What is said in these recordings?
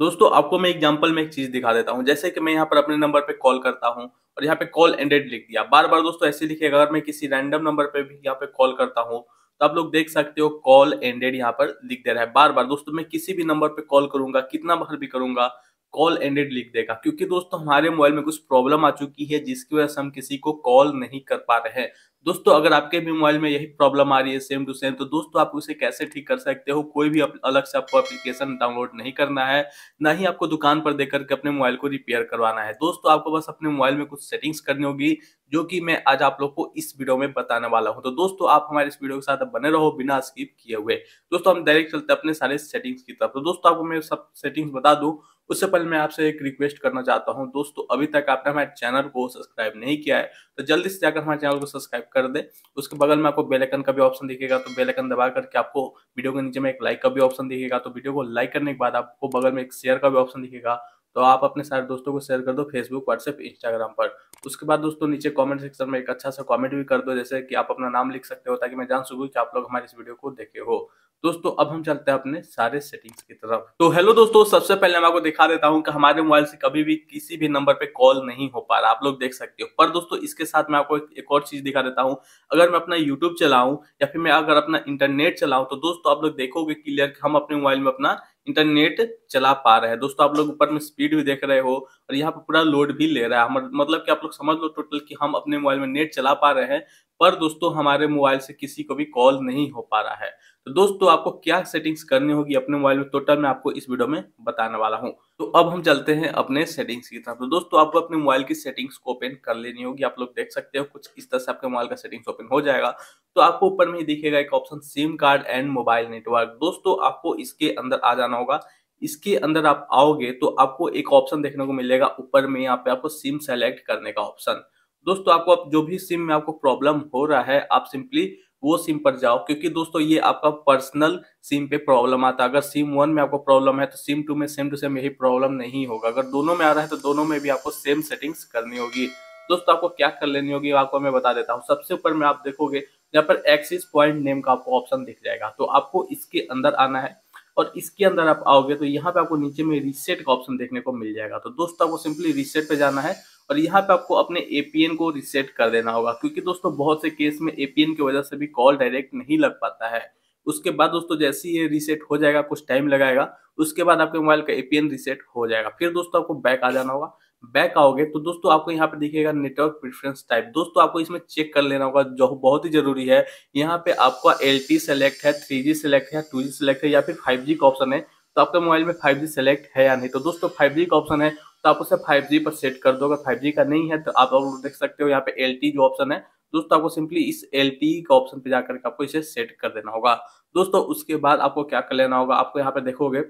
दोस्तों आपको मैं एग्जाम्पल में एक चीज दिखा देता हूँ जैसे कि मैं यहाँ पर अपने नंबर पे कॉल करता हूँ और यहाँ पे कॉल एंडेड लिख दिया बार बार दोस्तों ऐसे लिखेगा अगर मैं किसी रैंडम नंबर पे भी यहाँ पे कॉल करता हूँ तो आप लोग देख सकते हो कॉल एंडेड यहाँ पर लिख दे रहा है बार बार दोस्तों मैं किसी भी नंबर पे कॉल करूंगा कितना बार भी करूंगा कॉल एंडेड लिख देगा क्योंकि दोस्तों हमारे मोबाइल में कुछ प्रॉब्लम आ चुकी है जिसकी वजह से हम किसी को कॉल नहीं कर पा रहे हैं दोस्तों अगर आपके भी मोबाइल में यही प्रॉब्लम आ रही है सेम टू सेम तो दोस्तों आप उसे कैसे ठीक कर सकते हो कोई भी अलग से आपको एप्लीकेशन डाउनलोड नहीं करना है ना ही आपको दुकान पर देख करके अपने मोबाइल को रिपेयर करवाना है दोस्तों आपको बस अपने मोबाइल में कुछ सेटिंग्स करनी होगी जो कि मैं आज आप लोग को इस वीडियो में बताने वाला हूँ तो दोस्तों आप हमारे इस वीडियो के साथ बने रहो बिना स्किप किए हुए दोस्तों हम डायरेक्ट चलते अपने सारे सेटिंग्स की तरफ तो दोस्तों आपको मैं सब सेटिंग्स बता दूँ उससे पहले मैं आपसे एक रिक्वेस्ट करना चाहता हूं दोस्तों अभी तक आपने हमारे चैनल को सब्सक्राइब नहीं किया है तो जल्दी से जाकर हमारे चैनल को सब्सक्राइब कर दे उसके बगल में आपको बेलाइकन का भी ऑप्शन दिखेगा तो बेलकन दबा करके आपको वीडियो के नीचे में एक लाइक का भी ऑप्शन दिखेगा तो वीडियो को लाइक करने के बाद आपको बगल में एक शेयर का भी ऑप्शन दिखेगा तो आप अपने सारे दोस्तों को शेयर कर दो फेसबुक व्हाट्सएप इंस्टाग्राम पर उसके बाद दोस्तों नीचे कमेंट सेक्शन में एक अच्छा सा कमेंट भी कर दो जैसे कि आप अपना नाम लिख सकते हो ताकि मैं जान सकूँ कि आप लोग हमारे इस वीडियो को देखे हो दोस्तों अब हम चलते हैं अपने सारे सेटिंग्स की तरफ तो हेलो दोस्तों सबसे पहले मैं आपको दिखा देता हूं कि हमारे मोबाइल से कभी भी किसी भी नंबर पे कॉल नहीं हो पा रहा आप लोग देख सकते हो पर दोस्तों इसके साथ मैं आपको एक, एक और चीज दिखा देता हूं अगर मैं अपना यूट्यूब चलाऊं या फिर मैं अगर अपना इंटरनेट चलाऊं तो दोस्तों आप लोग देखोगे क्लियर हम अपने मोबाइल में अपना इंटरनेट चला पा रहे हैं दोस्तों आप लोग ऊपर में स्पीड भी देख रहे हो और यहाँ पर पूरा लोड भी ले रहा है मतलब कि आप लोग समझ लो टोटल कि हम अपने मोबाइल में नेट चला पा रहे हैं पर दोस्तों हमारे मोबाइल से किसी को भी कॉल नहीं हो पा रहा है तो दोस्तों आपको क्या सेटिंग्स करनी होगी अपने मोबाइल में टोटल तो मैं आपको इस वीडियो में बताने वाला हूँ तो अब हम चलते हैं अपने सेटिंग्स की तरफ तो दोस्तों आपको अपने मोबाइल की सेटिंग्स को ओपन कर लेनी होगी आप लोग देख सकते हो कुछ इस तरह से आपके मोबाइल का सेटिंग्स ओपन हो जाएगा तो आपको ऊपर में ही दिखेगा एक option SIM card and mobile network दोस्तों आपको इसके अंदर आ जाना होगा इसके अंदर आप आओगे तो आपको एक ऑप्शन देखने को मिलेगा ऊपर में यहाँ पे आपको सिम सेलेक्ट करने का ऑप्शन दोस्तों आपको आप जो भी सिम में आपको प्रॉब्लम हो रहा है आप सिंपली वो सिम पर जाओ क्योंकि दोस्तों ये आपका पर्सनल सिम पे प्रॉब्लम आता है अगर सिम वन में आपको प्रॉब्लम है तो सिम टू में सेम टू सेम यही प्रॉब्लम नहीं होगा अगर दोनों में आ रहा है तो दोनों में भी आपको सेम सेटिंग्स करनी होगी दोस्तों आपको क्या कर लेनी होगी आपको मैं बता देता हूँ सबसे ऊपर में आप देखोगे यहाँ पर एक्सिस पॉइंट नेम का आपको ऑप्शन दिख जाएगा तो आपको इसके अंदर आना है और इसके अंदर आप आओगे तो यहाँ पे आपको नीचे में रीसेट का ऑप्शन देखने को मिल जाएगा तो दोस्तों आपको सिंपली रीसेट पे जाना है और यहाँ पे आपको अपने एपीएन को रीसेट कर देना होगा क्योंकि दोस्तों बहुत से केस में एपीएन की वजह से भी कॉल डायरेक्ट नहीं लग पाता है उसके बाद दोस्तों जैसे ही ये रीसेट हो जाएगा कुछ टाइम लगाएगा उसके बाद आपके मोबाइल का एपीएन रीसेट हो जाएगा फिर दोस्तों आपको बैक आ जाना होगा बैक आओगे तो दोस्तों आपको यहाँ पे दिखेगा नेटवर्क प्रिफरेंस टाइप दोस्तों आपको इसमें चेक कर लेना होगा जो बहुत ही जरूरी है यहाँ पे आपका एल टी सेलेक्ट है थ्री जी सेलेक्ट है टू जी सेलेक्ट है या फिर फाइव जी का ऑप्शन है तो आपके मोबाइल में फाइव जी सेलेक्ट है या नहीं तो दोस्तों फाइव जी का ऑप्शन है तो आप उसे फाइव जी पर सेट कर दो अगर फाइव जी का नहीं है तो आप आप देख सकते हो यहाँ पे एल टी जो ऑप्शन है दोस्तों आपको सिंपली इस एल टी का ऑप्शन पे जाकर आपको इसे सेट कर देना होगा दोस्तों उसके बाद आपको क्या कर लेना होगा आपको यहाँ पे देखोगे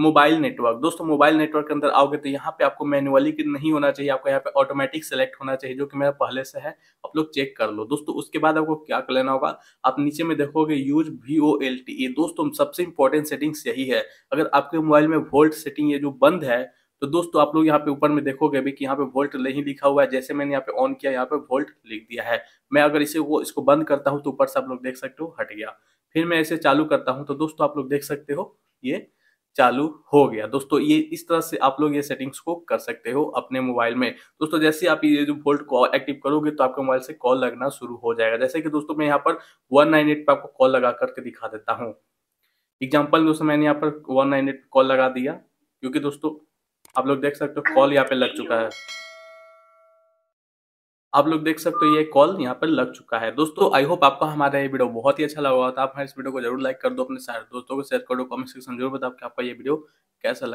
मोबाइल नेटवर्क दोस्तों मोबाइल नेटवर्क के अंदर आओगे तो यहाँ पे आपको मैनुअली नहीं होना चाहिए आपको यहाँ पे ऑटोमेटिक सेलेक्ट होना चाहिए जो कि मेरा पहले से है आप लोग चेक कर लो दोस्तों उसके बाद आपको क्या कर लेना होगा आप नीचे में देखोगे use V O L T ये दोस्तों सबसे इंपॉर्टेंट सेटिंग्स यही है अगर आपके मोबाइल में वोल्ट सेटिंग ये जो बंद है तो दोस्तों आप लोग यहाँ पे ऊपर में देखोगे भी कि यहाँ पे वोल्ट नहीं लिखा हुआ है जैसे मैंने यहाँ पे ऑन किया यहाँ पे वोल्ट लिख दिया है मैं अगर इसे वो इसको बंद करता हूँ तो ऊपर से आप लोग देख सकते हो हट गया फिर मैं इसे चालू करता हूँ तो दोस्तों आप लोग देख सकते हो ये चालू हो गया दोस्तों ये इस तरह से आप लोग ये सेटिंग्स को कर सकते हो अपने मोबाइल में दोस्तों जैसे आप ये जो वोल्ट कॉल एक्टिव करोगे तो आपके मोबाइल से कॉल लगना शुरू हो जाएगा जैसे कि दोस्तों मैं यहाँ पर वन नाइन एट पर आपको कॉल लगा करके दिखा देता हूँ एग्जाम्पल दोस्तों मैंने यहाँ पर वन नाइन एट कॉल लगा दिया क्योंकि दोस्तों आप लोग देख सकते हो कॉल यहाँ पे लग चुका है आप लोग देख सकते हो ये कॉल यहाँ पर लग चुका है दोस्तों आई होप आपको हमारा ये वीडियो बहुत ही अच्छा लगा होगा तो आप हमारे इस वीडियो को जरूर लाइक कर दो अपने सारे दोस्तों को शेयर करो कमेंट सेक्शन जरूर बताओ कि आपका ये वीडियो कैसा लगा